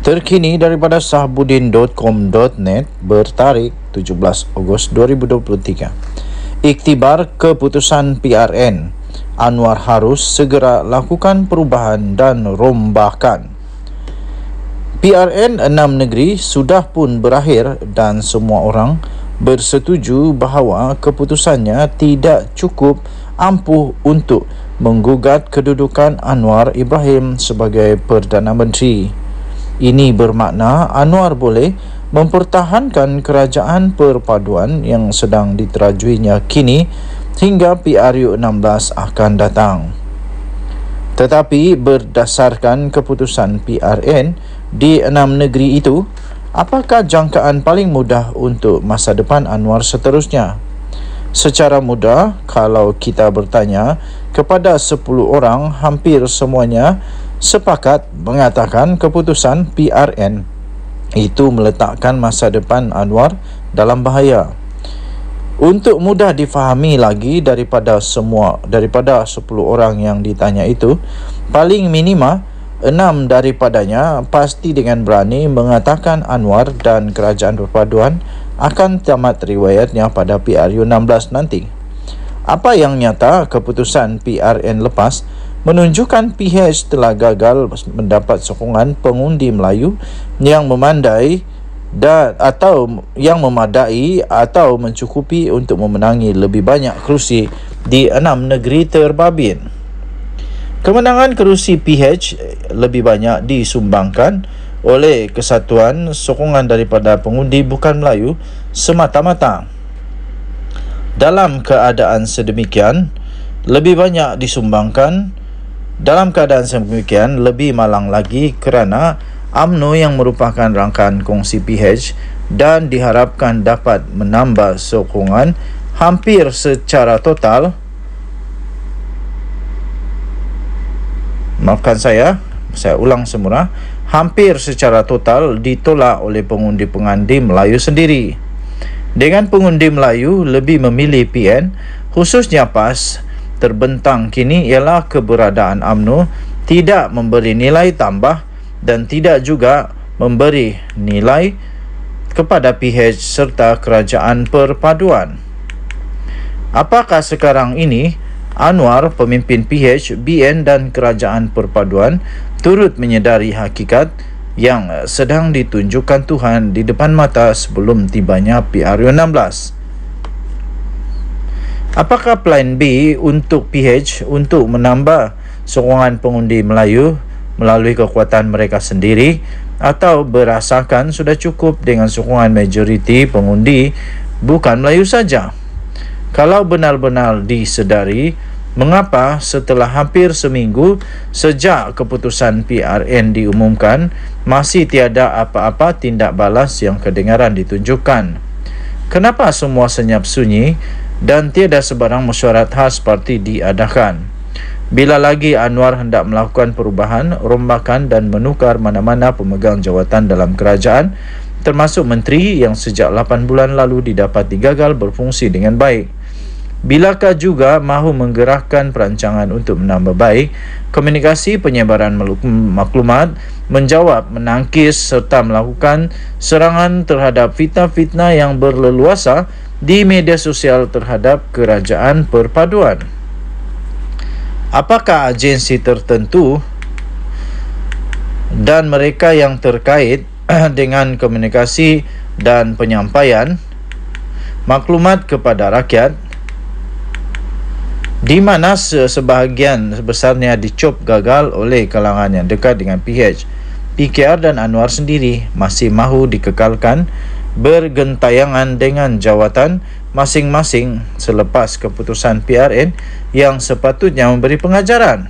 Terkini daripada sahbudin.com.net bertarik 17 Ogos 2023. Iktibar keputusan PRN Anwar harus segera lakukan perubahan dan rombakan. PRN enam negeri sudah pun berakhir dan semua orang bersetuju bahawa keputusannya tidak cukup ampuh untuk menggugat kedudukan Anwar Ibrahim sebagai Perdana Menteri. Ini bermakna Anwar boleh mempertahankan kerajaan perpaduan yang sedang diterajuinya kini hingga PRU-16 akan datang. Tetapi berdasarkan keputusan PRN di enam negeri itu, apakah jangkaan paling mudah untuk masa depan Anwar seterusnya? Secara mudah, kalau kita bertanya kepada 10 orang, hampir semuanya sepakat mengatakan keputusan PRN itu meletakkan masa depan Anwar dalam bahaya. Untuk mudah difahami lagi daripada semua daripada 10 orang yang ditanya itu, paling minima enam daripadanya pasti dengan berani mengatakan Anwar dan Kerajaan Perpaduan akan tamat riwayatnya pada PRU 16 nanti. Apa yang nyata keputusan PRN lepas menunjukkan PH telah gagal mendapat sokongan pengundi Melayu yang memandai dan atau yang memadai atau mencukupi untuk memenangi lebih banyak kerusi di enam negeri terbabin. Kemenangan kerusi PH lebih banyak disumbangkan oleh kesatuan sokongan daripada pengundi bukan Melayu semata-mata. Dalam keadaan sedemikian, lebih banyak disumbangkan dalam keadaan semikian, lebih malang lagi kerana UMNO yang merupakan rangkaian kongsi PH dan diharapkan dapat menambah sokongan hampir secara total Maafkan saya, saya ulang semula hampir secara total ditolak oleh pengundi pengundi Melayu sendiri dengan pengundi Melayu lebih memilih PN khususnya PAS terbentang kini ialah keberadaan UMNO tidak memberi nilai tambah dan tidak juga memberi nilai kepada PH serta kerajaan perpaduan. Apakah sekarang ini Anwar, pemimpin PH, BN dan kerajaan perpaduan turut menyedari hakikat yang sedang ditunjukkan Tuhan di depan mata sebelum tibanya PRU 16? Apakah plan B untuk PH untuk menambah sokongan pengundi Melayu melalui kekuatan mereka sendiri atau berasakan sudah cukup dengan sokongan majoriti pengundi bukan Melayu saja? Kalau benar-benar disedari, mengapa setelah hampir seminggu sejak keputusan PRN diumumkan masih tiada apa-apa tindak balas yang kedengaran ditunjukkan? kenapa semua senyap sunyi dan tiada sebarang mesyuarat khas parti diadakan. Bila lagi Anwar hendak melakukan perubahan, rombakan dan menukar mana-mana pemegang jawatan dalam kerajaan termasuk menteri yang sejak 8 bulan lalu didapati gagal berfungsi dengan baik. Bilakah juga mahu menggerakkan perancangan untuk menambah baik komunikasi penyebaran maklumat, menjawab, menangkis serta melakukan serangan terhadap fitnah-fitnah yang berleluasa di media sosial terhadap kerajaan perpaduan. Apakah agensi tertentu dan mereka yang terkait dengan komunikasi dan penyampaian maklumat kepada rakyat di mana sebahagian sebesarnya dicop gagal oleh kalangan yang dekat dengan PH. PKR dan Anwar sendiri masih mahu dikekalkan bergentayangan dengan jawatan masing-masing selepas keputusan PRN yang sepatutnya memberi pengajaran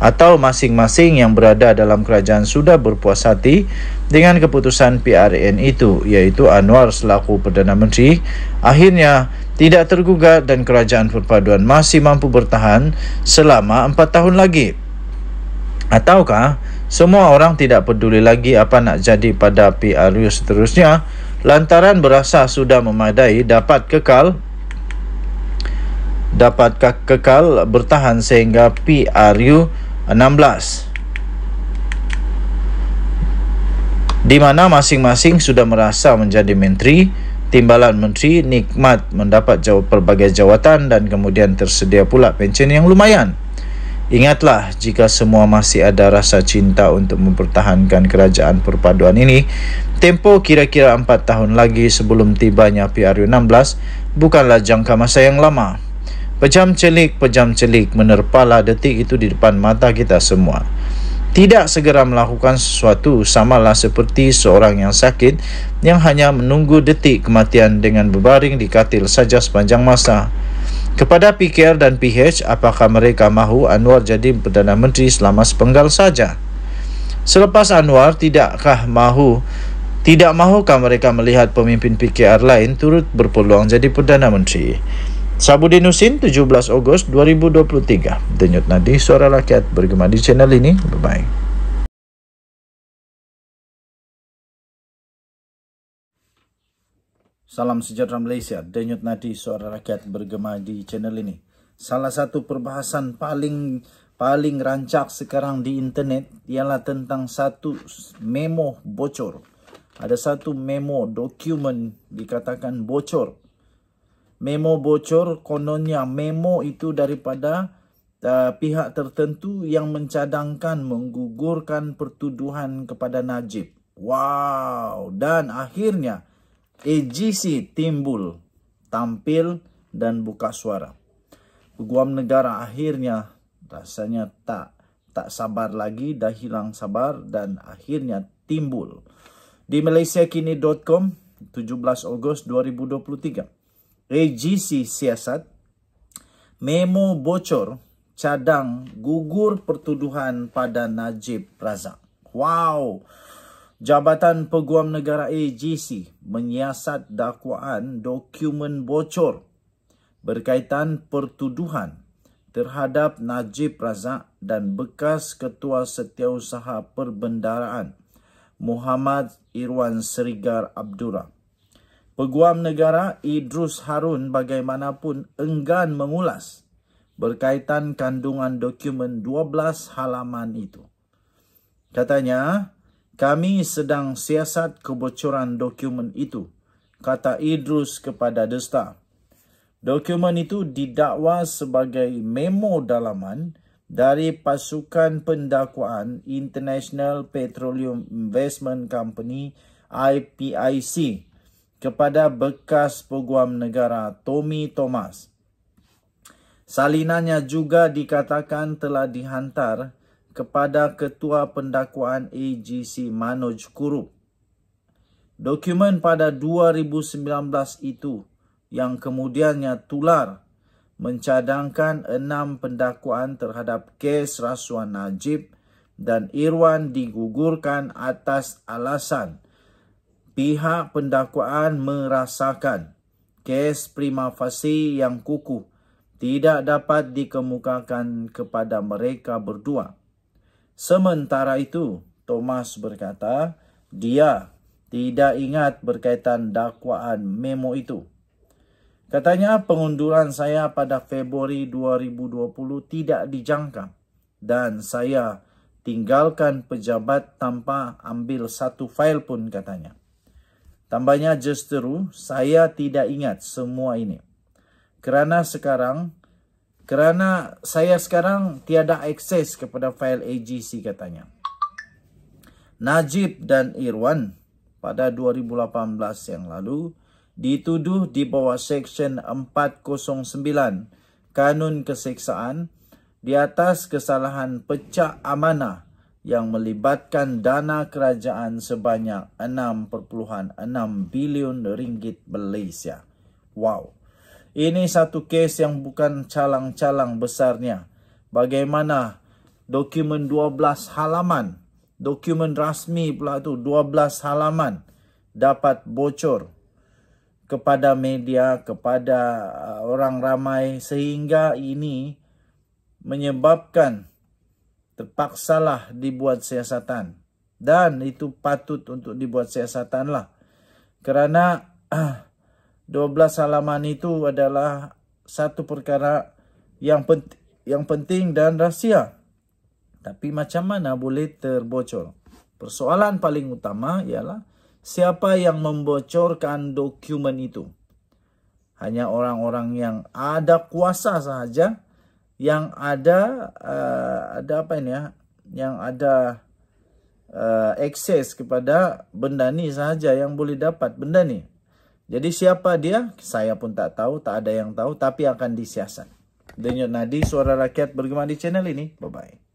atau masing-masing yang berada dalam kerajaan sudah berpuas hati dengan keputusan PRN itu iaitu Anwar selaku Perdana Menteri akhirnya tidak tergugat dan kerajaan perpaduan masih mampu bertahan selama 4 tahun lagi ataukah semua orang tidak peduli lagi apa nak jadi pada PRU seterusnya lantaran berasa sudah memadai dapat kekal dapat kekal bertahan sehingga PRU 16, di mana masing-masing sudah merasa menjadi menteri, timbalan menteri nikmat mendapat jawab pelbagai jawatan dan kemudian tersedia pula pencen yang lumayan. Ingatlah, jika semua masih ada rasa cinta untuk mempertahankan kerajaan perpaduan ini, tempo kira-kira 4 tahun lagi sebelum tibanya PRU 16 bukanlah jangka masa yang lama. Pejam celik, pejam celik menerpalah detik itu di depan mata kita semua. Tidak segera melakukan sesuatu samalah seperti seorang yang sakit yang hanya menunggu detik kematian dengan berbaring di katil saja sepanjang masa. Kepada PKR dan PH, apakah mereka mahu Anwar jadi Perdana Menteri selama sepenggal saja? Selepas Anwar, tidakkah mahu tidak mahukah mereka melihat pemimpin PKR lain turut berpeluang jadi Perdana Menteri? Sabudin Husin 17 Ogos 2023 Denyut Nadi Suara Rakyat bergema di channel ini bye bye Salam sejahtera Malaysia Denyut Nadi Suara Rakyat bergema di channel ini Salah satu perbahasan paling paling rancak sekarang di internet ialah tentang satu memo bocor. Ada satu memo dokumen dikatakan bocor memo bocor kononnya memo itu daripada uh, pihak tertentu yang mencadangkan menggugurkan pertuduhan kepada Najib. Wow, dan akhirnya AGC timbul, tampil dan buka suara. Peguam negara akhirnya rasanya tak tak sabar lagi dah hilang sabar dan akhirnya timbul. Di malaysiakini.com 17 Ogos 2023 regisi siasat, memo bocor cadang gugur pertuduhan pada Najib Razak. Wow! Jabatan Peguam Negara AGC menyiasat dakwaan dokumen bocor berkaitan pertuduhan terhadap Najib Razak dan bekas Ketua Setiausaha Perbendaraan Muhammad Irwan Serigar Abdurrahman. Peguam Negara Idrus Harun bagaimanapun enggan mengulas berkaitan kandungan dokumen 12 halaman itu. Katanya, kami sedang siasat kebocoran dokumen itu, kata Idrus kepada Desta. Dokumen itu didakwa sebagai memo dalaman dari pasukan pendakwaan International Petroleum Investment Company IPIC kepada bekas peguam negara Tommy Thomas. Salinannya juga dikatakan telah dihantar kepada Ketua Pendakwaan AGC Manoj Kurup. Dokumen pada 2019 itu yang kemudiannya tular mencadangkan enam pendakwaan terhadap kes rasuah Najib dan Irwan digugurkan atas alasan pihak pendakwaan merasakan kes prima facie yang kuku tidak dapat dikemukakan kepada mereka berdua. Sementara itu, Thomas berkata dia tidak ingat berkaitan dakwaan memo itu. Katanya pengunduran saya pada Februari 2020 tidak dijangka dan saya tinggalkan pejabat tanpa ambil satu fail pun katanya. Tambahnya justeru, saya tidak ingat semua ini. Kerana sekarang, kerana saya sekarang tiada akses kepada file AGC katanya. Najib dan Irwan pada 2018 yang lalu dituduh di bawah Seksyen 409 Kanun Keseksaan di atas kesalahan pecah amanah yang melibatkan dana kerajaan sebanyak 6.6 bilion ringgit Malaysia. Wow. Ini satu kes yang bukan calang-calang besarnya. Bagaimana dokumen 12 halaman, dokumen rasmi pula tu 12 halaman dapat bocor kepada media, kepada uh, orang ramai sehingga ini menyebabkan terpaksalah dibuat siasatan. Dan itu patut untuk dibuat siasatan lah. Kerana 12 ah, halaman itu adalah satu perkara yang penting, yang penting dan rahsia. Tapi macam mana boleh terbocor? Persoalan paling utama ialah siapa yang membocorkan dokumen itu? Hanya orang-orang yang ada kuasa sahaja yang ada uh, ada apa ini ya yang ada uh, akses kepada benda ni sahaja yang boleh dapat benda ni jadi siapa dia saya pun tak tahu tak ada yang tahu tapi akan disiasat denyut nadi suara rakyat bergema di channel ini bye bye